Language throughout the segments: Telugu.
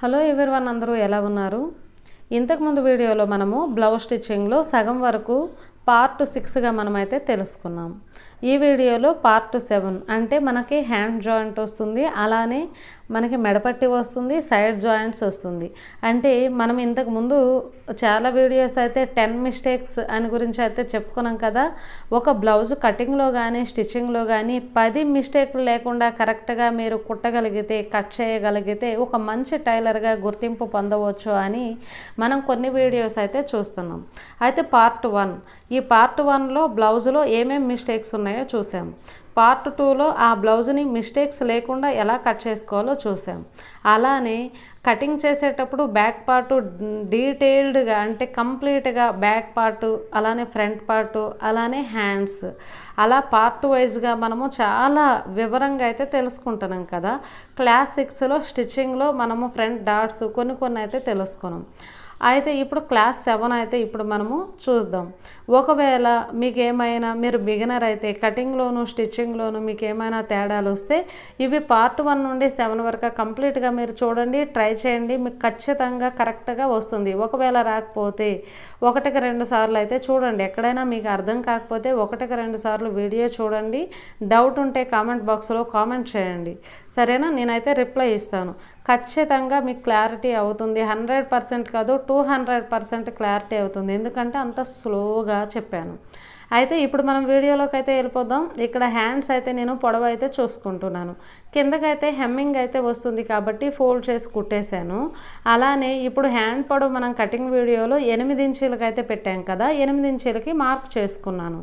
హలో ఎవరివన్ అందరూ ఎలా ఉన్నారు ఇంతకుముందు వీడియోలో మనము బ్లౌజ్ స్టిచ్చింగ్లో సగం వరకు పార్ట్ సిక్స్గా మనమైతే తెలుసుకున్నాం ఈ వీడియోలో పార్ట్ సెవెన్ అంటే మనకి హ్యాండ్ జాయింట్ వస్తుంది అలానే మనకి మెడపట్టి వస్తుంది సైడ్ జాయింట్స్ వస్తుంది అంటే మనం ఇంతకుముందు చాలా వీడియోస్ అయితే టెన్ మిస్టేక్స్ అని గురించి అయితే చెప్పుకున్నాం కదా ఒక బ్లౌజ్ కటింగ్లో కానీ స్టిచ్చింగ్లో కానీ పది మిస్టేక్లు లేకుండా కరెక్ట్గా మీరు కుట్టగలిగితే కట్ చేయగలిగితే ఒక మంచి టైలర్గా గుర్తింపు పొందవచ్చు అని మనం కొన్ని వీడియోస్ అయితే చూస్తున్నాం అయితే పార్ట్ వన్ ఈ పార్ట్ వన్లో బ్లౌజ్లో ఏమేమి మిస్టేక్స్ మిస్టేక్స్ ఉన్నాయో చూసాం పార్ట్ టూలో ఆ బ్లౌజ్ని మిస్టేక్స్ లేకుండా ఎలా కట్ చేసుకోవాలో చూసాం అలానే కటింగ్ చేసేటప్పుడు బ్యాక్ పార్ట్ డీటెయిల్డ్గా అంటే కంప్లీట్గా బ్యాక్ పార్ట్ అలానే ఫ్రంట్ పార్ట్ అలానే హ్యాండ్స్ అలా పార్ట్ వైజ్గా మనము చాలా వివరంగా అయితే తెలుసుకుంటున్నాం కదా క్లాస్ సిక్స్లో స్టిచ్చింగ్లో మనము ఫ్రంట్ డాట్స్ కొన్ని కొన్ని అయితే తెలుసుకున్నాం అయితే ఇప్పుడు క్లాస్ సెవెన్ అయితే ఇప్పుడు మనము చూద్దాం ఒకవేళ మీకు ఏమైనా మీరు బిగినర్ అయితే కటింగ్లోను స్టిచ్చింగ్లోను మీకు ఏమైనా తేడాలు వస్తే ఇవి పార్ట్ వన్ నుండి సెవెన్ వరకు కంప్లీట్గా మీరు చూడండి ట్రై చేయండి మీకు ఖచ్చితంగా కరెక్ట్గా వస్తుంది ఒకవేళ రాకపోతే ఒకటికి రెండు సార్లు అయితే చూడండి ఎక్కడైనా మీకు అర్థం కాకపోతే ఒకటికి రెండు సార్లు వీడియో చూడండి డౌట్ ఉంటే కామెంట్ బాక్స్లో కామెంట్ చేయండి సరేనా నేనైతే రిప్లై ఇస్తాను ఖచ్చితంగా మీకు క్లారిటీ అవుతుంది హండ్రెడ్ పర్సెంట్ కాదు టూ హండ్రెడ్ పర్సెంట్ క్లారిటీ అవుతుంది ఎందుకంటే అంత స్లోగా చెప్పాను అయితే ఇప్పుడు మనం వీడియోలోకి అయితే వెళ్ళిపోదాం ఇక్కడ హ్యాండ్స్ అయితే నేను పొడవ అయితే చూసుకుంటున్నాను కిందకైతే హెమ్మింగ్ అయితే వస్తుంది కాబట్టి ఫోల్డ్ చేసి కుట్టేశాను అలానే ఇప్పుడు హ్యాండ్ పొడవు మనం కటింగ్ వీడియోలో ఎనిమిది ఇంచీలకైతే పెట్టాం కదా ఎనిమిది ఇంచీలకి మార్క్ చేసుకున్నాను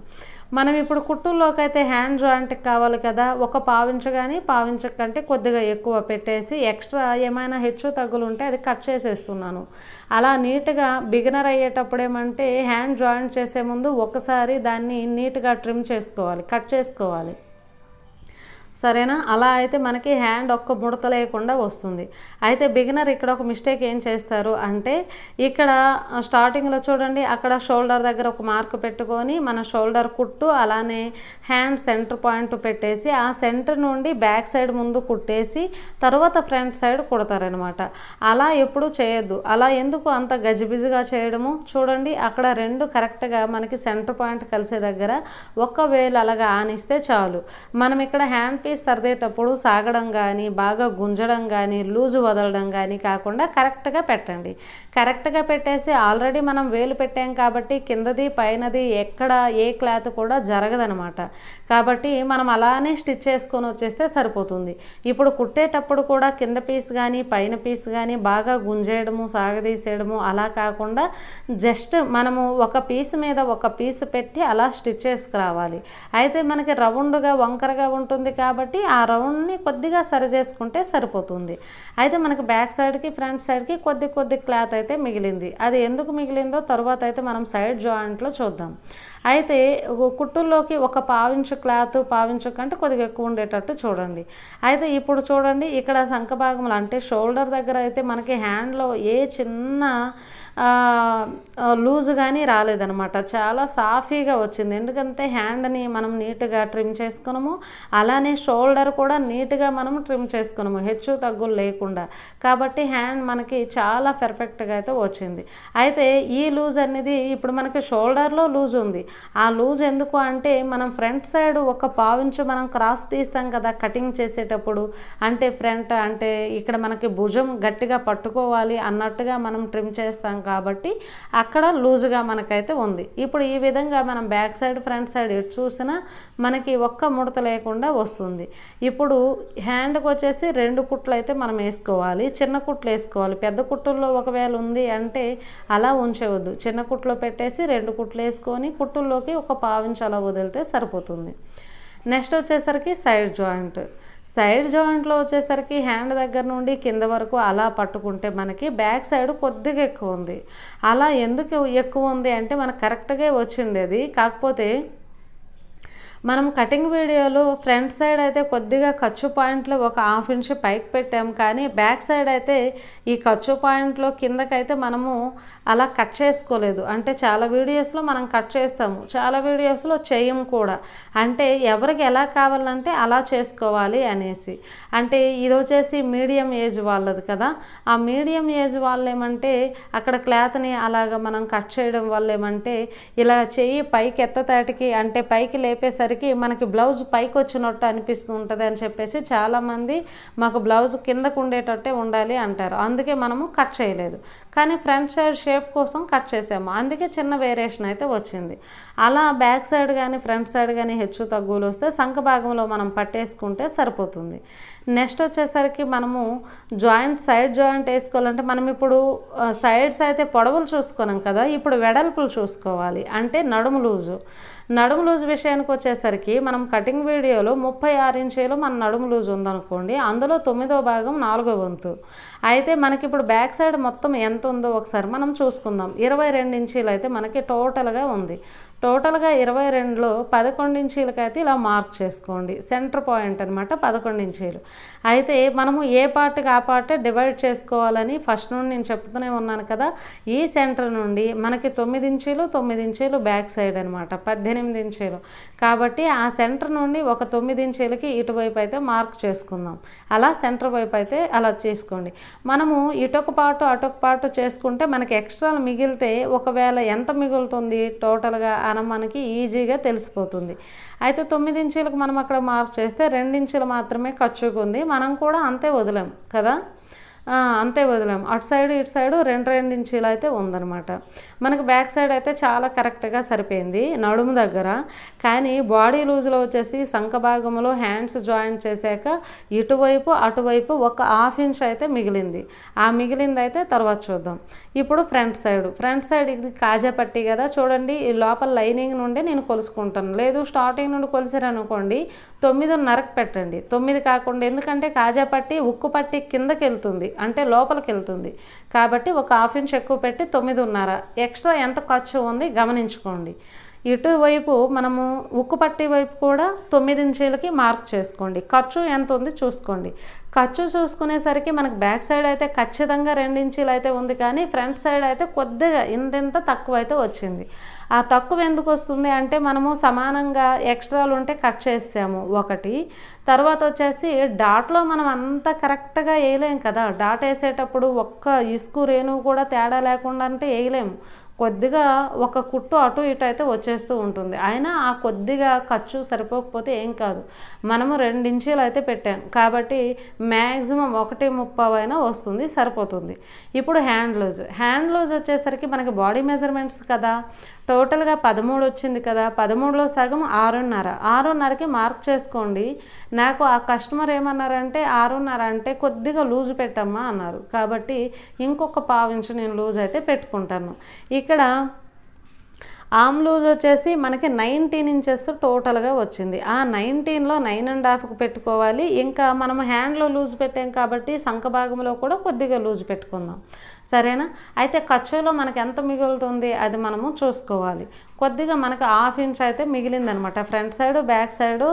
మనం ఇప్పుడు కుట్టుల్లోకి అయితే హ్యాండ్ జాయింట్కి కావాలి కదా ఒక పావించ కానీ పావించ కంటే కొద్దిగా ఎక్కువ పెట్టేసి ఎక్స్ట్రా ఏమైనా హెచ్చు తగ్గులు ఉంటే అది కట్ చేసేస్తున్నాను అలా నీట్గా బిగినర్ అయ్యేటప్పుడు ఏమంటే హ్యాండ్ జాయింట్ చేసే ముందు ఒకసారి దాన్ని నీట్గా ట్రిమ్ చేసుకోవాలి కట్ చేసుకోవాలి సరేనా అలా అయితే మనకి హ్యాండ్ ఒక్క ముడత లేకుండా వస్తుంది అయితే బిగినర్ ఇక్కడ ఒక మిస్టేక్ ఏం చేస్తారు అంటే ఇక్కడ స్టార్టింగ్లో చూడండి అక్కడ షోల్డర్ దగ్గర ఒక మార్క్ పెట్టుకొని మన షోల్డర్ కుట్టు అలానే హ్యాండ్ సెంటర్ పాయింట్ పెట్టేసి ఆ సెంటర్ నుండి బ్యాక్ సైడ్ ముందు కుట్టేసి తర్వాత ఫ్రంట్ సైడ్ కుడతారనమాట అలా ఎప్పుడు చేయొద్దు అలా ఎందుకు అంత గజిబిజిగా చేయడము చూడండి అక్కడ రెండు కరెక్ట్గా మనకి సెంటర్ పాయింట్ కలిసే దగ్గర ఒక్క వేలు అలాగా ఆనిస్తే చాలు మనం ఇక్కడ హ్యాండ్ పీస్ సర్దేటప్పుడు సాగడం కానీ బాగా గుంజడం కానీ లూజు వదలడం కానీ కాకుండా కరెక్ట్గా పెట్టండి కరెక్ట్గా పెట్టేసి ఆల్రెడీ మనం వేలు పెట్టాం కాబట్టి కిందది పైనది ఎక్కడ ఏ క్లాత్ కూడా జరగదనమాట కాబట్టి మనం అలానే స్టిచ్ చేసుకొని వచ్చేస్తే సరిపోతుంది ఇప్పుడు కుట్టేటప్పుడు కూడా కింద పీస్ కానీ పైన పీస్ కానీ బాగా గుంజేయడము సాగదీసేయడము అలా కాకుండా జస్ట్ మనము ఒక పీస్ మీద ఒక పీస్ పెట్టి అలా స్టిచ్ చేసుకురావాలి అయితే మనకి రౌండ్గా వంకరగా ఉంటుంది కాబట్టి కాబట్టి ఆ రౌండ్ని కొద్దిగా సరి చేసుకుంటే సరిపోతుంది అయితే మనకి బ్యాక్ సైడ్కి ఫ్రంట్ సైడ్కి కొద్ది కొద్ది క్లాత్ అయితే మిగిలింది అది ఎందుకు మిగిలిందో తర్వాత అయితే మనం సైడ్ జాయింట్లో చూద్దాం అయితే కుట్టుల్లోకి ఒక పావించు క్లాత్ పావించు కంటే కొద్దిగా ఎక్కువ ఉండేటట్టు చూడండి అయితే ఇప్పుడు చూడండి ఇక్కడ సంఖ అంటే షోల్డర్ దగ్గర అయితే మనకి హ్యాండ్లో ఏ చిన్న లూజ్ కానీ రాలేదనమాట చాలా సాఫీగా వచ్చింది ఎందుకంటే హ్యాండ్ని మనం నీట్గా ట్రిమ్ చేసుకున్నాము అలానే షోల్డర్ కూడా నీట్గా మనం ట్రిమ్ చేసుకున్నాము హెచ్చు తగ్గులు లేకుండా కాబట్టి హ్యాండ్ మనకి చాలా పెర్ఫెక్ట్గా అయితే వచ్చింది అయితే ఈ లూజ్ అనేది ఇప్పుడు మనకి షోల్డర్లో లూజ్ ఉంది ఆ లూజ్ ఎందుకు అంటే మనం ఫ్రంట్ సైడ్ ఒక పావించు మనం క్రాస్ తీస్తాం కదా కటింగ్ చేసేటప్పుడు అంటే ఫ్రంట్ అంటే ఇక్కడ మనకి భుజం గట్టిగా పట్టుకోవాలి అన్నట్టుగా మనం ట్రిమ్ చేస్తాం కాబట్టి అక్కడ లూజ్గా మనకైతే ఉంది ఇప్పుడు ఈ విధంగా మనం బ్యాక్ సైడ్ ఫ్రంట్ సైడ్ ఎటు చూసినా మనకి ఒక్క ముడత లేకుండా వస్తుంది ఇప్పుడు హ్యాండ్కి వచ్చేసి రెండు కుట్లు అయితే మనం వేసుకోవాలి చిన్న కుట్లు వేసుకోవాలి పెద్ద కుట్టుల్లో ఒకవేళ ఉంది అంటే అలా ఉంచవద్దు చిన్న కుట్లో పెట్టేసి రెండు కుట్లు వేసుకొని కుట్టు చేతుల్లోకి ఒక పావించి అలా వదిలితే సరిపోతుంది నెక్స్ట్ వచ్చేసరికి సైడ్ జాయింట్ సైడ్ జాయింట్లో వచ్చేసరికి హ్యాండ్ దగ్గర నుండి కింద వరకు అలా పట్టుకుంటే మనకి బ్యాక్ సైడ్ కొద్దిగా ఎక్కువ ఉంది అలా ఎందుకు ఎక్కువ ఉంది అంటే మనకు కరెక్ట్గా వచ్చిండేది కాకపోతే మనం కటింగ్ వీడియోలో ఫ్రంట్ సైడ్ అయితే కొద్దిగా ఖర్చు పాయింట్లో ఒక హాఫ్ ఇంచ్ పైకి పెట్టాం కానీ బ్యాక్ సైడ్ అయితే ఈ ఖర్చు పాయింట్లో కిందకైతే మనము అలా కట్ చేసుకోలేదు అంటే చాలా వీడియోస్లో మనం కట్ చేస్తాము చాలా వీడియోస్లో చేయం కూడా అంటే ఎవరికి ఎలా కావాలంటే అలా చేసుకోవాలి అనేసి అంటే ఇది వచ్చేసి మీడియం ఏజ్ వాళ్ళది కదా ఆ మీడియం ఏజ్ వాళ్ళు ఏమంటే అక్కడ క్లాత్ని అలాగ మనం కట్ చేయడం వల్ల ఏమంటే ఇలా చెయ్యి పైకి ఎత్తతాటికి అంటే పైకి లేపేసరికి వచ్చేసరికి మనకి బ్లౌజ్ పైకి వచ్చినట్టు అనిపిస్తూ ఉంటుంది అని చెప్పేసి చాలామంది మాకు బ్లౌజ్ కిందకు ఉండేటట్టే ఉండాలి అంటారు అందుకే మనము కట్ చేయలేదు కానీ ఫ్రంట్ సైడ్ షేప్ కోసం కట్ చేసాము అందుకే చిన్న వేరియేషన్ అయితే వచ్చింది అలా బ్యాక్ సైడ్ కానీ ఫ్రంట్ సైడ్ కానీ హెచ్చు తగ్గులు వస్తే సంఖ భాగంలో మనం పట్టేసుకుంటే సరిపోతుంది నెక్స్ట్ వచ్చేసరికి మనము జాయింట్ సైడ్ జాయింట్ వేసుకోవాలంటే మనం ఇప్పుడు సైడ్స్ అయితే పొడవులు చూసుకున్నాం కదా ఇప్పుడు వెడల్పులు చూసుకోవాలి అంటే నడుము లూజు నడుము లూజ్ విషయానికి వచ్చేసరికి మనం కటింగ్ వీడియోలో ముప్పై ఆరు ఇంచీలు మన నడుము లూజ్ ఉందనుకోండి అందులో తొమ్మిదో భాగం నాలుగో వంతు అయితే మనకి ఇప్పుడు బ్యాక్ సైడ్ మొత్తం ఎంత ఉందో ఒకసారి మనం చూసుకుందాం ఇరవై రెండు ఇంచీలు అయితే మనకి టోటల్గా ఉంది టోటల్గా ఇరవై రెండులో పదకొండు ఇంచీలకైతే ఇలా మార్క్ చేసుకోండి సెంటర్ పాయింట్ అనమాట పదకొండు ఇంచీలు అయితే మనము ఏ పార్ట్కి ఆ పార్టే డివైడ్ చేసుకోవాలని ఫస్ట్ నుండి నేను చెప్తూనే ఉన్నాను కదా ఈ సెంటర్ నుండి మనకి తొమ్మిది ఇంచీలు తొమ్మిది ఇంచీలు బ్యాక్ సైడ్ అనమాట పద్దెనిమిది ఇంచీలు కాబట్టి ఆ సెంటర్ నుండి ఒక తొమ్మిది ఇంచీలకి ఇటువైపు అయితే మార్క్ చేసుకుందాం అలా సెంటర్ వైపు అయితే అలా చేసుకోండి మనము ఇటొక పాటు అటొక పాటు చేసుకుంటే మనకి ఎక్స్ట్రా మిగిలితే ఒకవేళ ఎంత మిగులుతుంది టోటల్గా స్థానం మనకి ఈజీగా తెలిసిపోతుంది అయితే తొమ్మిది ఇంచీలకు మనం అక్కడ మార్క్ చేస్తే రెండించీలు మాత్రమే ఖర్చుకుంది మనం కూడా అంతే వదిలాం కదా అంతే వదిలేం అటు సైడ్ ఇటు సైడ్ రెండు రెండు ఇంచీలు అయితే ఉందనమాట మనకు బ్యాక్ సైడ్ అయితే చాలా కరెక్ట్గా సరిపోయింది నడుము దగ్గర కానీ బాడీ లూజ్లో వచ్చేసి సంఖ భాగంలో హ్యాండ్స్ జాయిన్ చేశాక ఇటువైపు అటువైపు ఒక హాఫ్ ఇంచ్ అయితే మిగిలింది ఆ మిగిలింది అయితే తర్వాత చూద్దాం ఇప్పుడు ఫ్రంట్ సైడ్ ఫ్రంట్ సైడ్ ఇది కాజా పట్టి కదా చూడండి ఈ లోపల లైనింగ్ నుండి నేను కొలుసుకుంటాను లేదు స్టార్టింగ్ నుండి కొలిసారనుకోండి తొమ్మిదిన్నరకు పెట్టండి తొమ్మిది కాకుండా ఎందుకంటే కాజా పట్టి ఉక్కు పట్టి కిందకి వెళ్తుంది అంటే లోపలికి వెళ్తుంది కాబట్టి ఒక హాఫ్ ఇంచ్ ఎక్కువ పెట్టి తొమ్మిదిన్నర ఎక్స్ట్రా ఎంత ఖర్చు ఉంది గమనించుకోండి ఇటువైపు మనము ఉక్కు పట్టి వైపు కూడా తొమ్మిది ఇంచీలకి మార్క్ చేసుకోండి ఖర్చు ఎంత ఉంది చూసుకోండి ఖర్చు చూసుకునేసరికి మనకు బ్యాక్ సైడ్ అయితే ఖచ్చితంగా రెండించీలు అయితే ఉంది కానీ ఫ్రంట్ సైడ్ అయితే కొద్దిగా ఇంతెంత తక్కువ అయితే వచ్చింది ఆ తక్కువ ఎందుకు వస్తుంది అంటే మనము సమానంగా ఎక్స్ట్రాలు ఉంటే కట్ చేసాము ఒకటి తర్వాత వచ్చేసి డాట్లో మనం అంత కరెక్ట్గా వేయలేం కదా డాట్ వేసేటప్పుడు ఒక్క ఇసుకు రేణువు కూడా తేడా లేకుండా అంటే వేయలేము కొద్దిగా ఒక కుట్టు అటు ఇటు అయితే వచ్చేస్తూ ఉంటుంది అయినా ఆ కొద్దిగా ఖర్చు సరిపోకపోతే ఏం కాదు మనము రెండు ఇంచీలు అయితే పెట్టాం కాబట్టి మ్యాక్సిమం ఒకటి ముప్పవైనా వస్తుంది సరిపోతుంది ఇప్పుడు హ్యాండ్ లూజ్ హ్యాండ్ వచ్చేసరికి మనకి బాడీ మెజర్మెంట్స్ కదా టోటల్గా పదమూడు వచ్చింది కదా పదమూడులో సగం ఆరున్నర ఆరున్నరకి మార్క్ చేసుకోండి నాకు ఆ కస్టమర్ ఏమన్నారంటే ఆరున్నర అంటే కొద్దిగా లూజ్ పెట్టమ్మా అన్నారు కాబట్టి ఇంకొక పావించు నేను లూజ్ అయితే పెట్టుకుంటాను ఇక్కడ ఆమ్ లూజ్ వచ్చేసి మనకి నైన్టీన్ ఇంచెస్ టోటల్గా వచ్చింది ఆ నైన్టీన్లో నైన్ అండ్ హాఫ్కి పెట్టుకోవాలి ఇంకా మనం హ్యాండ్లో లూజ్ పెట్టాం కాబట్టి సంఖ భాగంలో కూడా కొద్దిగా లూజ్ పెట్టుకుందాం సరేనా అయితే ఖర్చులో మనకి ఎంత మిగులుతుంది అది మనము చూసుకోవాలి కొద్దిగా మనకు హాఫ్ ఇంచ్ అయితే మిగిలిందనమాట ఫ్రంట్ సైడ్ బ్యాక్ సైడ్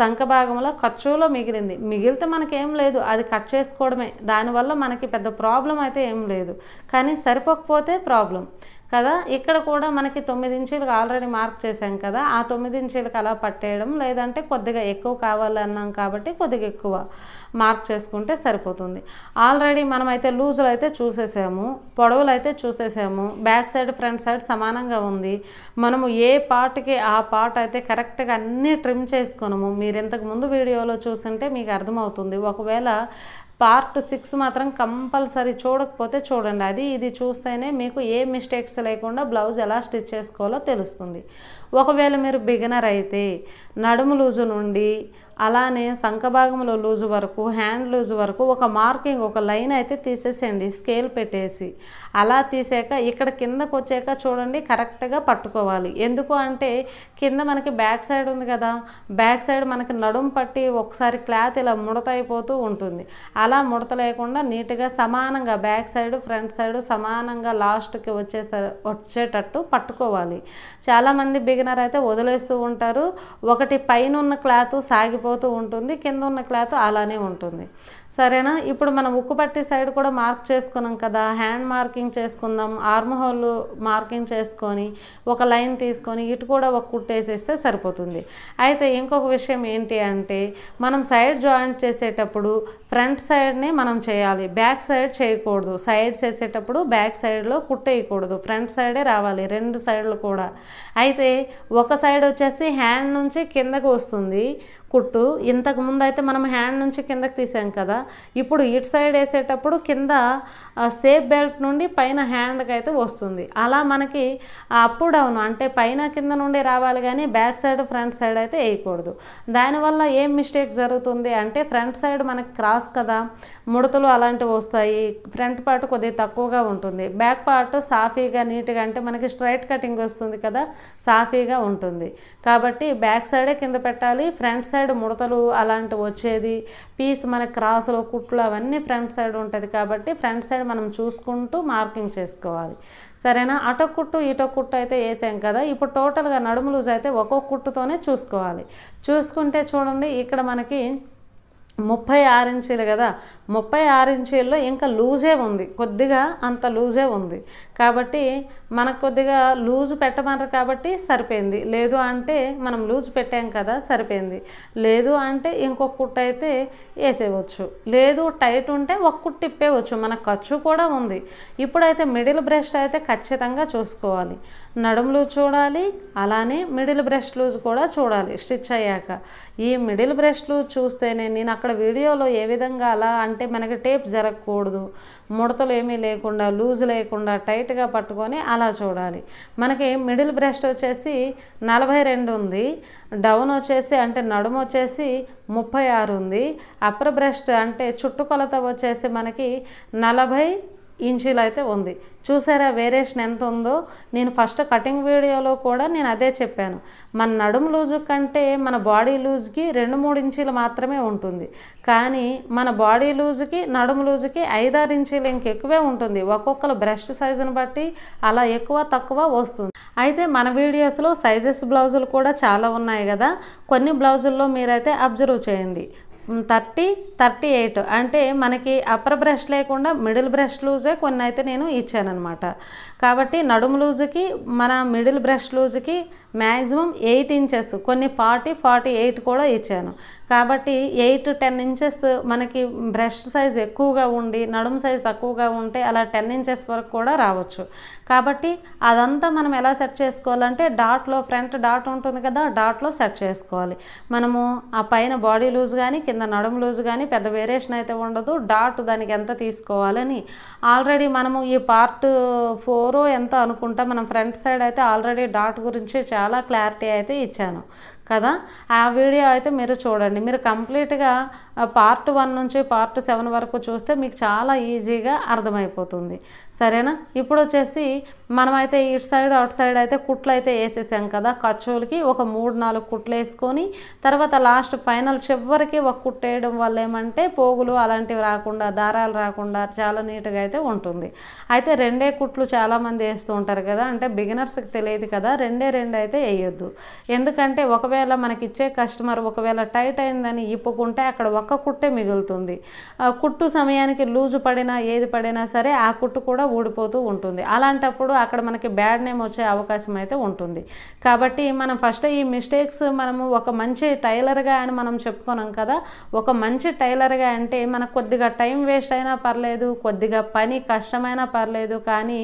సంఖ భాగంలో ఖర్చులో మిగిలింది మిగిలితే మనకేం లేదు అది కట్ చేసుకోవడమే దానివల్ల మనకి పెద్ద ప్రాబ్లం అయితే ఏం లేదు కానీ సరిపోకపోతే ప్రాబ్లం కదా ఇక్కడ కూడా మనకి తొమ్మిది ఇంచీలకు ఆల్రెడీ మార్క్ చేశాం కదా ఆ తొమ్మిది ఇంచీలకు అలా పట్టేయడం లేదంటే కొద్దిగా ఎక్కువ కావాలన్నాం కాబట్టి కొద్దిగా ఎక్కువ మార్క్ చేసుకుంటే సరిపోతుంది ఆల్రెడీ మనమైతే లూజులు అయితే చూసేసాము పొడవులు అయితే చూసేసాము బ్యాక్ సైడ్ ఫ్రంట్ సైడ్ సమానంగా ఉంది మనము ఏ పార్ట్కి ఆ పార్ట్ అయితే కరెక్ట్గా అన్నీ ట్రిమ్ చేసుకున్నాము మీరు ఇంతకు ముందు వీడియోలో చూసుంటే మీకు అర్థమవుతుంది ఒకవేళ పార్ట్ సిక్స్ మాత్రం కంపల్సరీ చూడకపోతే చూడండి అది ఇది చూస్తేనే మీకు ఏ మిస్టేక్స్ లేకుండా బ్లౌజ్ ఎలా స్టిచ్ చేసుకోవాలో తెలుస్తుంది ఒకవేళ మీరు బిగినర్ అయితే నడుము లూజు నుండి అలానే సంఖభాగంలో లూజు వరకు హ్యాండ్ లూజ్ వరకు ఒక మార్కింగ్ ఒక లైన్ అయితే తీసేసేయండి స్కేల్ పెట్టేసి అలా తీసాక ఇక్కడ కిందకు వచ్చాక చూడండి కరెక్ట్గా పట్టుకోవాలి ఎందుకు అంటే కింద మనకి బ్యాక్ సైడ్ ఉంది కదా బ్యాక్ సైడ్ మనకి నడుం పట్టి ఒకసారి క్లాత్ ఇలా ముడత అయిపోతూ ఉంటుంది అలా ముడత లేకుండా నీట్గా సమానంగా బ్యాక్ సైడ్ ఫ్రంట్ సైడ్ సమానంగా లాస్ట్కి వచ్చేసే వచ్చేటట్టు పట్టుకోవాలి చాలామంది బిగినర్ అయితే వదిలేస్తూ ఉంటారు ఒకటి పైన ఉన్న క్లాత్ సాగిపో సరిపోతూ ఉంటుంది కింద ఉన్న క్లాత్ అలానే ఉంటుంది సరేనా ఇప్పుడు మనం ఉక్కు పట్టి సైడ్ కూడా మార్క్ చేసుకున్నాం కదా హ్యాండ్ మార్కింగ్ చేసుకుందాం ఆర్మ్ హోల్ మార్కింగ్ చేసుకొని ఒక లైన్ తీసుకొని ఇటు కూడా ఒక కుట్టేసేస్తే సరిపోతుంది అయితే ఇంకొక విషయం ఏంటి అంటే మనం సైడ్ జాయింట్ చేసేటప్పుడు ఫ్రంట్ సైడ్నే మనం చేయాలి బ్యాక్ సైడ్ చేయకూడదు సైడ్స్ వేసేటప్పుడు బ్యాక్ సైడ్లో కుట్టేయకూడదు ఫ్రంట్ సైడే రావాలి రెండు సైడ్లు కూడా అయితే ఒక సైడ్ వచ్చేసి హ్యాండ్ నుంచి కిందకు వస్తుంది కుట్టు ఇంతకు ముందు అయితే మనం హ్యాండ్ నుంచి కిందకు తీసాం కదా ఇప్పుడు ఇటు సైడ్ వేసేటప్పుడు కింద సేఫ్ బెల్ట్ నుండి పైన హ్యాండ్కి అయితే వస్తుంది అలా మనకి అప్ డౌన్ అంటే పైన కింద నుండి రావాలి కానీ బ్యాక్ సైడ్ ఫ్రంట్ సైడ్ అయితే వేయకూడదు దానివల్ల ఏం మిస్టేక్ జరుగుతుంది అంటే ఫ్రంట్ సైడ్ మనకి క్రాస్ కదా ముడతలు అలాంటివి వస్తాయి ఫ్రంట్ పార్ట్ కొద్దిగా తక్కువగా ఉంటుంది బ్యాక్ పార్ట్ సాఫీగా నీట్గా అంటే మనకి స్ట్రైట్ కటింగ్ వస్తుంది కదా సాఫీగా ఉంటుంది కాబట్టి బ్యాక్ సైడే కింద పెట్టాలి ఫ్రంట్ సైడ్ ముడతలు అలాంటివి వచ్చేది పీస్ మన క్రాసులు కుట్లు అవన్నీ ఫ్రంట్ సైడ్ ఉంటుంది కాబట్టి ఫ్రంట్ సైడ్ మనం చూసుకుంటూ మార్కింగ్ చేసుకోవాలి సరేనా అటో కుట్టు ఇటో కుట్టు అయితే వేసాం కదా ఇప్పుడు టోటల్గా నడుము లూజ్ అయితే ఒక్కొక్క కుట్టుతోనే చూసుకోవాలి చూసుకుంటే చూడండి ఇక్కడ మనకి ముప్పై ఆరు ఇంచీలు కదా ముప్పై ఆరు ఇంచీల్లో ఇంకా లూజే ఉంది కొద్దిగా అంత లూజే ఉంది కాబట్టి మనకు కొద్దిగా లూజు పెట్టమన్నారు కాబట్టి సరిపోయింది లేదు అంటే మనం లూజు పెట్టాం కదా సరిపోయింది లేదు అంటే ఇంకొక కుట్ట అయితే వేసేవచ్చు లేదు టైట్ ఉంటే ఒక కుట్టు మన ఖర్చు కూడా ఉంది ఇప్పుడైతే మిడిల్ బ్రష్ అయితే ఖచ్చితంగా చూసుకోవాలి నడుము లూజ్ చూడాలి అలానే మిడిల్ బ్రష్ లూజ్ కూడా చూడాలి స్టిచ్ అయ్యాక ఈ మిడిల్ బ్రష్ లూజ్ చూస్తేనే నేను అక్కడ వీడియోలో ఏ విధంగా అలా అంటే మనకి టేప్ జరగకూడదు ముడతలు ఏమీ లేకుండా లూజ్ లేకుండా టైట్గా పట్టుకొని అలా చూడాలి మనకి మిడిల్ బ్రెస్ట్ వచ్చేసి నలభై రెండు ఉంది డౌన్ వచ్చేసి అంటే నడుము వచ్చేసి ముప్పై ఆరు ఉంది అప్పర్ బ్రెస్ట్ అంటే చుట్టుకొలత వచ్చేసి మనకి నలభై ఇంచీలు అయితే ఉంది చూసారా వేరియేషన్ ఎంత ఉందో నేను ఫస్ట్ కటింగ్ వీడియోలో కూడా నేను అదే చెప్పాను మన నడుము లూజు కంటే మన బాడీ లూజ్కి రెండు మూడు ఇంచీలు మాత్రమే ఉంటుంది కానీ మన బాడీ లూజుకి నడుము లూజుకి ఐదారు ఇంచీలు ఇంకెక్కువే ఉంటుంది ఒక్కొక్కరు బ్రెస్ట్ సైజును బట్టి అలా ఎక్కువ తక్కువ వస్తుంది అయితే మన వీడియోస్లో సైజెస్ బ్లౌజులు కూడా చాలా ఉన్నాయి కదా కొన్ని బ్లౌజుల్లో మీరైతే అబ్జర్వ్ చేయండి థర్టీ థర్టీ ఎయిట్ అంటే మనకి అప్పర్ బ్రష్ లేకుండా మిడిల్ బ్రష్ లూజే కొన్ని అయితే నేను అనమాట కాబట్టి నడుము లూజుకి మన మిడిల్ బ్రష్ లూజుకి మ్యాక్సిమం ఎయిట్ ఇంచెస్ కొన్ని ఫార్టీ ఫార్టీ ఎయిట్ కూడా ఇచ్చాను కాబట్టి ఎయిట్ టెన్ ఇంచెస్ మనకి బ్రష్ సైజ్ ఎక్కువగా ఉండి నడుము సైజ్ తక్కువగా ఉంటే అలా టెన్ ఇంచెస్ వరకు కూడా రావచ్చు కాబట్టి అదంతా మనం ఎలా సెట్ చేసుకోవాలంటే డాట్లో ఫ్రంట్ డాట్ ఉంటుంది కదా డాట్లో సెట్ చేసుకోవాలి మనము ఆ పైన బాడీ లూజ్ కానీ కింద నడుము లూజ్ కానీ పెద్ద వేరియేషన్ అయితే ఉండదు డాట్ దానికి ఎంత తీసుకోవాలని ఆల్రెడీ మనము ఈ పార్ట్ ఫోర్ ఓరో ఎంత అనుకుంటా మనం ఫ్రంట్ సైడ్ అయితే ఆల్రెడీ డాట్ గురించి చాలా క్లారిటీ అయితే ఇచ్చాను కదా ఆ వీడియో అయితే మీరు చూడండి మీరు కంప్లీట్గా పార్ట్ వన్ నుంచి పార్ట్ సెవెన్ వరకు చూస్తే మీకు చాలా ఈజీగా అర్థమైపోతుంది సరేనా ఇప్పుడు వచ్చేసి మనమైతే ఇటు సైడ్ అవుట్ సైడ్ అయితే కుట్లు అయితే వేసేసాం కదా ఖర్చులకి ఒక మూడు నాలుగు కుట్లు వేసుకొని తర్వాత లాస్ట్ ఫైనల్ చివరికి ఒక కుట్ వేయడం వల్ల ఏమంటే పోగులు అలాంటివి రాకుండా దారాలు రాకుండా చాలా నీట్గా అయితే ఉంటుంది అయితే రెండే కుట్లు చాలామంది వేస్తూ ఉంటారు కదా అంటే బిగినర్స్కి తెలియదు కదా రెండే రెండు అయితే వేయొద్దు ఎందుకంటే ఒకవేళ మనకిచ్చే కస్టమర్ ఒకవేళ టైట్ అయిందని ఇప్పుకుంటే అక్కడ ఒక ఒక్క కుట్టే మిగులుతుంది కుట్టు సమయానికి లూజు పడినా ఏది పడినా సరే ఆ కుట్టు కూడా ఊడిపోతూ ఉంటుంది అలాంటప్పుడు అక్కడ మనకి బ్యాడ్ నేమ్ వచ్చే అవకాశం అయితే ఉంటుంది కాబట్టి మనం ఫస్ట్ ఈ మిస్టేక్స్ మనము ఒక మంచి టైలర్గా అని మనం చెప్పుకున్నాం కదా ఒక మంచి టైలర్గా అంటే మనకు కొద్దిగా టైం వేస్ట్ అయినా పర్లేదు కొద్దిగా పని కష్టమైనా పర్లేదు కానీ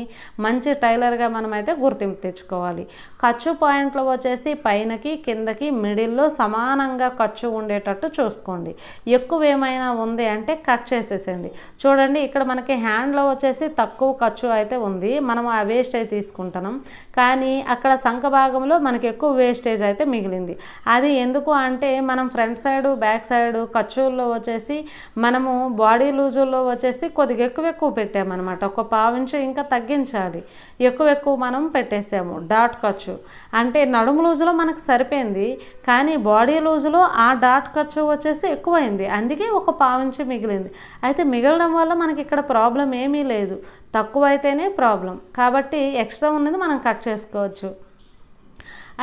మంచి టైలర్గా మనమైతే గుర్తింపు తెచ్చుకోవాలి ఖర్చు పాయింట్లో వచ్చేసి పైనకి కిందకి మిడిల్లో సమానంగా ఖర్చు ఉండేటట్టు చూసుకోండి ఎక్కువ ఏమైనా ఉంది అంటే కట్ చేసేసేయండి చూడండి ఇక్కడ మనకి హ్యాండ్లో వచ్చేసి తక్కువ ఖర్చు అయితే ఉంది మనం ఆ వేస్టేజ్ తీసుకుంటున్నాం కానీ అక్కడ సంఖ భాగంలో మనకి ఎక్కువ వేస్టేజ్ అయితే మిగిలింది అది ఎందుకు అంటే మనం ఫ్రంట్ సైడ్ బ్యాక్ సైడ్ ఖర్చుల్లో వచ్చేసి మనము బాడీ లూజుల్లో వచ్చేసి కొద్దిగా ఎక్కువ ఎక్కువ పెట్టామన్నమాట ఒక పావించు ఇంకా తగ్గించాలి ఎక్కువ ఎక్కువ మనం పెట్టేసాము డాట్ ఖర్చు అంటే నడుము లూజులో మనకు సరిపోయింది కానీ బాడీ లూజ్లో ఆ డాట్ ఖర్చు వచ్చేసి ఎక్కువైంది అందుకే ఒక నుంచి మిగిలింది అయితే మిగలడం వల్ల మనకి ఇక్కడ ప్రాబ్లం ఏమీ లేదు తక్కువ అయితేనే ప్రాబ్లం కాబట్టి ఎక్స్ట్రా ఉన్నది మనం కట్ చేసుకోవచ్చు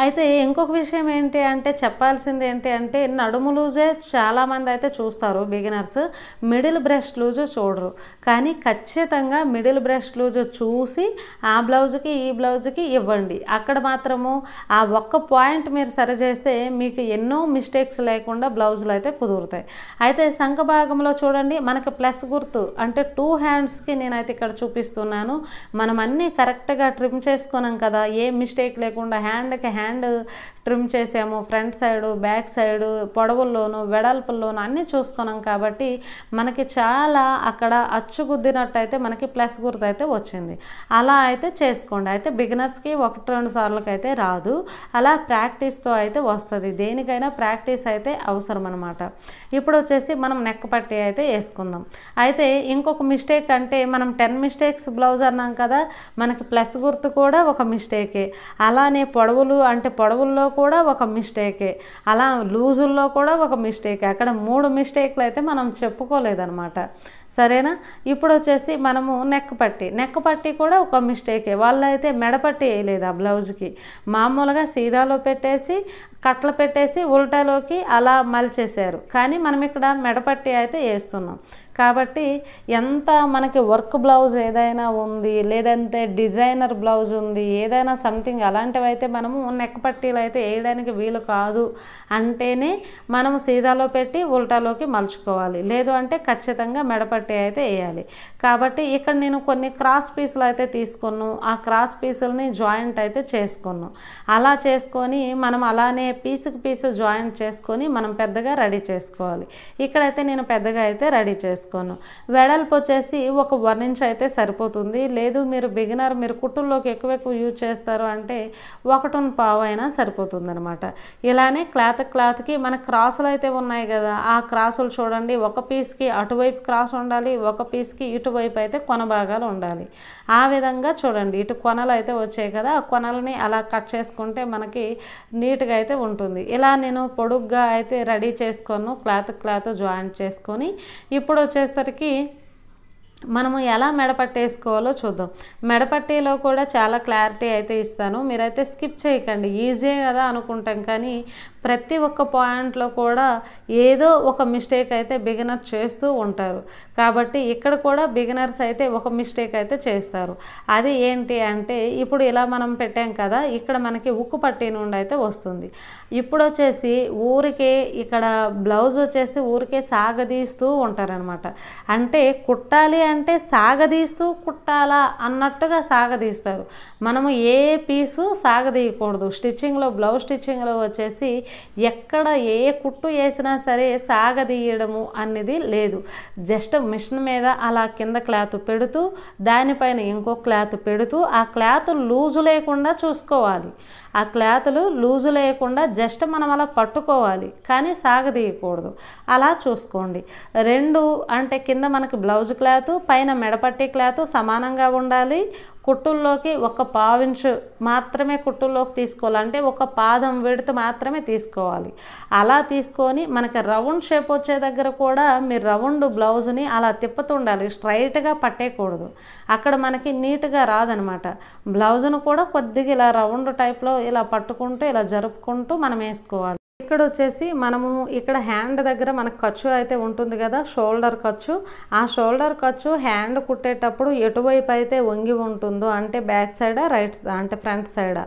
అయితే ఇంకొక విషయం ఏంటి అంటే చెప్పాల్సింది ఏంటి అంటే నడుము లూజే చాలామంది అయితే చూస్తారు బిగినర్స్ మిడిల్ బ్రష్ లూజ్ చూడరు కానీ ఖచ్చితంగా మిడిల్ బ్రష్ లూజ్ చూసి ఆ బ్లౌజ్కి ఈ బ్లౌజ్కి ఇవ్వండి అక్కడ మాత్రము ఆ ఒక్క పాయింట్ మీరు సరిచేస్తే మీకు ఎన్నో మిస్టేక్స్ లేకుండా బ్లౌజులు అయితే కుదురుతాయి అయితే సంఘ భాగంలో చూడండి మనకి ప్లస్ గుర్తు అంటే టూ హ్యాండ్స్కి నేనైతే ఇక్కడ చూపిస్తున్నాను మనం అన్నీ కరెక్ట్గా ట్రిమ్ చేసుకున్నాం కదా ఏ మిస్టేక్ లేకుండా హ్యాండ్కి హ్యాండ్ హ్యాండ్ ట్రిమ్ చేసాము ఫ్రంట్ సైడు బ్యాక్ సైడు పొడవుల్లోను వెడల్పుల్లోనూ అన్నీ చూసుకున్నాం కాబట్టి మనకి చాలా అక్కడ అచ్చు గుద్దినట్టయితే మనకి ప్లస్ గుర్తు అయితే వచ్చింది అలా అయితే చేసుకోండి అయితే బిగినర్స్కి ఒకటి రెండు సార్లకైతే రాదు అలా ప్రాక్టీస్తో అయితే వస్తుంది దేనికైనా ప్రాక్టీస్ అయితే అవసరం అనమాట ఇప్పుడు వచ్చేసి మనం నెక్ పట్టి అయితే వేసుకుందాం అయితే ఇంకొక మిస్టేక్ అంటే మనం టెన్ మిస్టేక్స్ బ్లౌజ్ అన్నాం కదా మనకి ప్లస్ గుర్తు కూడా ఒక మిస్టేకే అలానే పొడవులు అంటే పొడవుల్లో కూడా ఒక మిస్టేకే అలా లూజుల్లో కూడా ఒక మిస్టేకే అక్కడ మూడు మిస్టేక్లు అయితే మనం చెప్పుకోలేదనమాట సరేనా ఇప్పుడు వచ్చేసి మనము నెక్ పట్టి నెక్ పట్టి కూడా ఒక మిస్టేకే వాళ్ళు అయితే మెడపట్టి వేయలేదు ఆ బ్లౌజ్కి మామూలుగా సీదాలో పెట్టేసి కట్లు పెట్టేసి ఉల్టాలోకి అలా మలిచేశారు కానీ మనం ఇక్కడ మెడపట్టి అయితే వేస్తున్నాం కాబట్టి ఎంత మనకి వర్క్ బ్లౌజ్ ఏదైనా ఉంది లేదంటే డిజైనర్ బ్లౌజ్ ఉంది ఏదైనా సంథింగ్ అలాంటివి అయితే మనము నెక్ పట్టీలు అయితే వేయడానికి వీలు కాదు అంటేనే మనం సీదాలో పెట్టి ఉల్టాలోకి మలుచుకోవాలి లేదు అంటే ఖచ్చితంగా మెడపట్టి అయితే వేయాలి కాబట్టి ఇక్కడ నేను కొన్ని క్రాస్ పీసులు అయితే తీసుకున్ను ఆ క్రాస్ పీసులని జాయింట్ అయితే చేసుకున్ను అలా చేసుకొని మనం అలానే పీసుకి పీసు జాయింట్ చేసుకొని మనం పెద్దగా రెడీ చేసుకోవాలి ఇక్కడైతే నేను పెద్దగా అయితే రెడీ చేసుకున్నాను చేసుకోను వెడల్పు వచ్చేసి ఒక వన్ ఇంచ్ అయితే సరిపోతుంది లేదు మీరు బిగినర్ మీరు కుట్టుల్లోకి ఎక్కువ ఎక్కువ యూజ్ చేస్తారు అంటే ఒకటన్ పావు అయినా సరిపోతుంది అనమాట ఇలానే క్లాత్ క్లాత్కి మన క్రాసులు అయితే ఉన్నాయి కదా ఆ క్రాసులు చూడండి ఒక పీస్కి అటువైపు క్రాస్ ఉండాలి ఒక పీస్కి ఇటువైపు అయితే కొన భాగాలు ఉండాలి ఆ విధంగా చూడండి ఇటు కొనలు అయితే వచ్చాయి కదా ఆ కొనలని అలా కట్ చేసుకుంటే మనకి నీట్గా అయితే ఉంటుంది ఇలా నేను పొడుగ్గా అయితే రెడీ చేసుకోను క్లాత్ క్లాత్ జాయింట్ చేసుకొని ఇప్పుడు వచ్చేసరికి మనము ఎలా మెడపట్టేసుకోవాలో చూద్దాం మెడపట్టీలో కూడా చాలా క్లారిటీ అయితే ఇస్తాను మీరైతే స్కిప్ చేయకండి ఈజీ కదా అనుకుంటాం కానీ ప్రతి ఒక్క పాయింట్లో కూడా ఏదో ఒక మిస్టేక్ అయితే బిగినర్ చేస్తూ ఉంటారు కాబట్టి ఇక్కడ కూడా బిగినర్స్ అయితే ఒక మిస్టేక్ అయితే చేస్తారు అది ఏంటి అంటే ఇప్పుడు ఇలా మనం పెట్టాం కదా ఇక్కడ మనకి ఉక్కు పట్టి నుండి అయితే వస్తుంది ఇప్పుడు వచ్చేసి ఊరికే ఇక్కడ బ్లౌజ్ వచ్చేసి ఊరికే సాగదీస్తూ ఉంటారనమాట అంటే కుట్టాలి అంటే సాగదీస్తూ కుట్టాలా అన్నట్టుగా సాగదీస్తారు మనము ఏ పీసు సాగదీయకూడదు స్టిచ్చింగ్లో బ్లౌజ్ స్టిచ్చింగ్లో వచ్చేసి ఎక్కడ ఏ కుట్టు వేసినా సరే సాగదీయడము అనేది లేదు జస్ట్ మిషన్ మీద అలా కింద క్లాత్ పెడుతూ దానిపైన ఇంకో క్లాత్ పెడుతూ ఆ క్లాత్ లూజు లేకుండా చూసుకోవాలి ఆ క్లాతులు లూజు లేకుండా జస్ట్ మనం అలా పట్టుకోవాలి కానీ సాగదీయకూడదు అలా చూసుకోండి రెండు అంటే కింద మనకి బ్లౌజ్ క్లాత్ పైన మెడపట్టి క్లాత్ సమానంగా ఉండాలి కుట్టుల్లోకి ఒక పావించు మాత్రమే కుట్టుల్లోకి తీసుకోవాలంటే ఒక పాదం విడత మాత్రమే తీసుకోవాలి అలా తీసుకొని మనకి రౌండ్ షేప్ వచ్చే దగ్గర కూడా మీరు రౌండ్ బ్లౌజ్ని అలా తిప్పుతుండాలి స్ట్రైట్గా పట్టేయకూడదు అక్కడ మనకి నీట్గా రాదనమాట బ్లౌజ్ను కూడా కొద్దిగా ఇలా రౌండ్ టైప్లో ఇలా పట్టుకుంటూ ఇలా జరుపుకుంటూ మనం వేసుకోవాలి ఇక్కడ వచ్చేసి మనము ఇక్కడ హ్యాండ్ దగ్గర మనకు ఖర్చు అయితే ఉంటుంది కదా షోల్డర్ ఖర్చు ఆ షోల్డర్ ఖర్చు హ్యాండ్ కుట్టేటప్పుడు ఎటువైపు అయితే వంగి ఉంటుందో అంటే బ్యాక్ సైడా రైట్ అంటే ఫ్రంట్ సైడా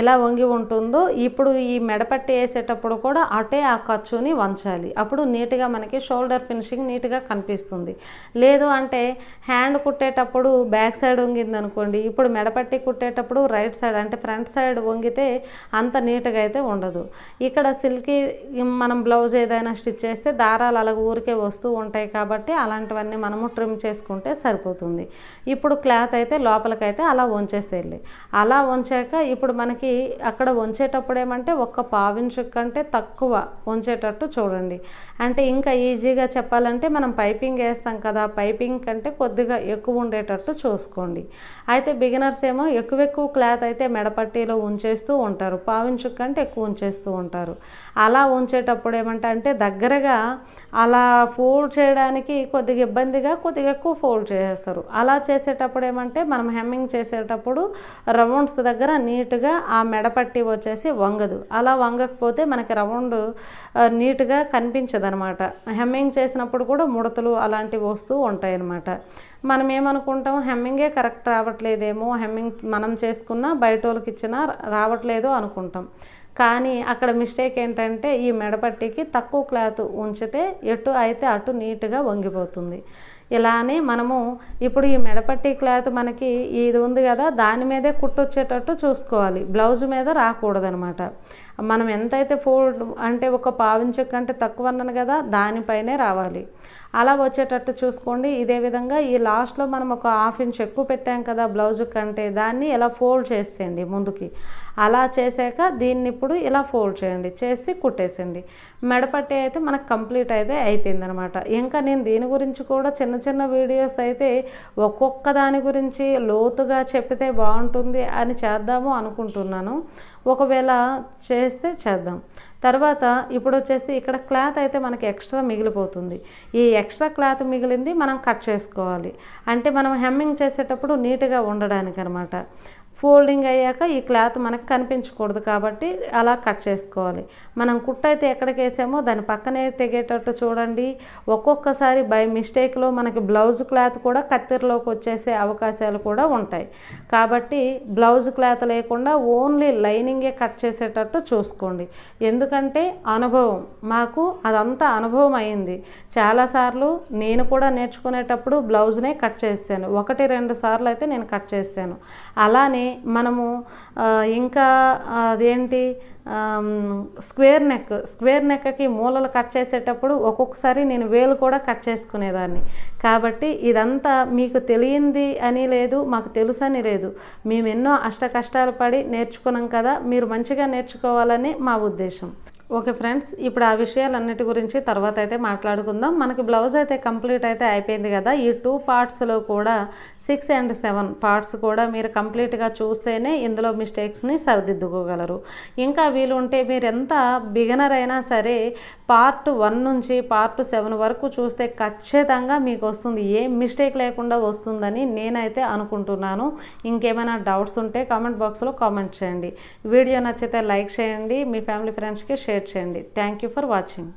ఎలా వంగి ఉంటుందో ఇప్పుడు ఈ మెడపట్టి వేసేటప్పుడు కూడా అటే ఆ ఖర్చుని వంచాలి అప్పుడు నీట్గా మనకి షోల్డర్ ఫినిషింగ్ నీట్గా కనిపిస్తుంది లేదు అంటే హ్యాండ్ కుట్టేటప్పుడు బ్యాక్ సైడ్ వంగింది అనుకోండి ఇప్పుడు మెడపట్టి కుట్టేటప్పుడు రైట్ సైడ్ అంటే ఫ్రంట్ సైడ్ వంగితే అంత నీట్గా అయితే ఉండదు ఇక్కడ సిల్ వాటికి మనం బ్లౌజ్ ఏదైనా స్టిచ్ చేస్తే దారాలు అలా ఊరికే వస్తూ ఉంటాయి కాబట్టి అలాంటివన్నీ మనము ట్రిమ్ చేసుకుంటే సరిపోతుంది ఇప్పుడు క్లాత్ అయితే లోపలికైతే అలా వంచేసేయాలి అలా వంచాక ఇప్పుడు మనకి అక్కడ వంచేటప్పుడు ఏమంటే ఒక్క పావించు కంటే తక్కువ వంచేటట్టు చూడండి అంటే ఇంకా ఈజీగా చెప్పాలంటే మనం పైపింగ్ వేస్తాం కదా పైపింగ్ కంటే కొద్దిగా ఎక్కువ ఉండేటట్టు చూసుకోండి అయితే బిగినర్స్ ఏమో ఎక్కువ ఎక్కువ క్లాత్ అయితే మెడపట్టీలో ఉంచేస్తూ ఉంటారు పావించు కంటే ఎక్కువ ఉంచేస్తూ ఉంటారు అలా ఉంచేటప్పుడు ఏమంట అంటే దగ్గరగా అలా ఫోల్డ్ చేయడానికి కొద్దిగా ఇబ్బందిగా కొద్దిగా ఎక్కువ ఫోల్డ్ చేసేస్తారు అలా చేసేటప్పుడు ఏమంటే మనం హెమ్మింగ్ చేసేటప్పుడు రౌండ్స్ దగ్గర నీట్గా ఆ మెడపట్టి వచ్చేసి వంగదు అలా వంగకపోతే మనకి రౌండ్ నీట్గా కనిపించదు అనమాట హెమ్మింగ్ చేసినప్పుడు కూడా ముడతలు అలాంటివి వస్తూ ఉంటాయి అన్నమాట మనం ఏమనుకుంటాం హెమ్మింగే కరెక్ట్ రావట్లేదేమో హెమ్మింగ్ మనం చేసుకున్నా బయట వాళ్ళకి ఇచ్చినా రావట్లేదు అనుకుంటాం కానీ అక్కడ మిస్టేక్ ఏంటంటే ఈ మెడపట్టికి తక్కువ క్లాత్ ఉంచితే ఎటు అయితే అటు నీట్గా వంగిపోతుంది ఇలానే మనము ఇప్పుడు ఈ మెడపట్టి క్లాత్ మనకి ఇది ఉంది కదా దాని మీదే కుట్టొచ్చేటట్టు చూసుకోవాలి బ్లౌజ్ మీద రాకూడదనమాట మనం ఎంతైతే ఫోల్డ్ అంటే ఒక పావించే కంటే తక్కువ అన్నాను కదా దానిపైనే రావాలి అలా వచ్చేటట్టు చూసుకోండి ఇదే విధంగా ఈ లాస్ట్లో మనం ఒక హాఫ్ ఇంచ్ ఎక్కువ పెట్టాం కదా బ్లౌజ్ కంటే దాన్ని ఇలా ఫోల్డ్ చేసేయండి ముందుకి అలా చేసాక దీన్ని ఇప్పుడు ఇలా ఫోల్డ్ చేయండి చేసి కుట్టేసండి మెడపట్టి అయితే మనకు కంప్లీట్ అయితే అయిపోయిందనమాట ఇంకా నేను దీని గురించి కూడా చిన్న చిన్న వీడియోస్ అయితే ఒక్కొక్క దాని గురించి లోతుగా చెప్పితే బాగుంటుంది అని చేద్దాము అనుకుంటున్నాను ఒకవేళ చేస్తే చేద్దాం తర్వాత ఇప్పుడు వచ్చేసి ఇక్కడ క్లాత్ అయితే మనకి ఎక్స్ట్రా మిగిలిపోతుంది ఈ ఎక్స్ట్రా క్లాత్ మిగిలింది మనం కట్ చేసుకోవాలి అంటే మనం హెమ్మింగ్ చేసేటప్పుడు నీట్గా ఉండడానికి అనమాట ఫోల్డింగ్ అయ్యాక ఈ క్లాత్ మనకు కనిపించకూడదు కాబట్టి అలా కట్ చేసుకోవాలి మనం కుట్ట అయితే ఎక్కడికి వేసామో దాని పక్కనే తెగేటట్టు చూడండి ఒక్కొక్కసారి బై మిస్టేక్లో మనకి బ్లౌజ్ క్లాత్ కూడా కత్తిరలోకి వచ్చేసే అవకాశాలు కూడా ఉంటాయి కాబట్టి బ్లౌజ్ క్లాత్ లేకుండా ఓన్లీ లైనింగే కట్ చేసేటట్టు చూసుకోండి ఎందుకంటే అనుభవం మాకు అదంతా అనుభవం అయింది చాలాసార్లు నేను కూడా నేర్చుకునేటప్పుడు బ్లౌజ్నే కట్ చేశాను ఒకటి రెండు సార్లు అయితే నేను కట్ చేశాను అలానే మనము ఇంకా అదేంటి స్క్వేర్ నెక్ స్క్వేర్ నెక్కి మూలలు కట్ చేసేటప్పుడు ఒక్కొక్కసారి నేను వేలు కూడా కట్ చేసుకునేదాన్ని కాబట్టి ఇదంతా మీకు తెలియంది అని లేదు మాకు తెలుసని లేదు మేము ఎన్నో అష్ట కష్టాలు పడి నేర్చుకున్నాం కదా మీరు మంచిగా నేర్చుకోవాలని మా ఉద్దేశం ఓకే ఫ్రెండ్స్ ఇప్పుడు ఆ విషయాలన్నిటి గురించి తర్వాత అయితే మాట్లాడుకుందాం మనకి బ్లౌజ్ అయితే కంప్లీట్ అయితే అయిపోయింది కదా ఈ టూ పార్ట్స్లో కూడా సిక్స్ అండ్ సెవెన్ పార్ట్స్ కూడా మీరు కంప్లీట్గా చూస్తేనే ఇందులో మిస్టేక్స్ని సరిదిద్దుకోగలరు ఇంకా వీలుంటే మీరు ఎంత బిగినర్ అయినా సరే పార్ట్ వన్ నుంచి పార్ట్ సెవెన్ వరకు చూస్తే ఖచ్చితంగా మీకు వస్తుంది ఏ మిస్టేక్ లేకుండా వస్తుందని నేనైతే అనుకుంటున్నాను ఇంకేమైనా డౌట్స్ ఉంటే కామెంట్ బాక్స్లో కామెంట్ చేయండి వీడియో నచ్చితే లైక్ చేయండి మీ ఫ్యామిలీ ఫ్రెండ్స్కి షేర్ చేయండి థ్యాంక్ యూ ఫర్ వాచింగ్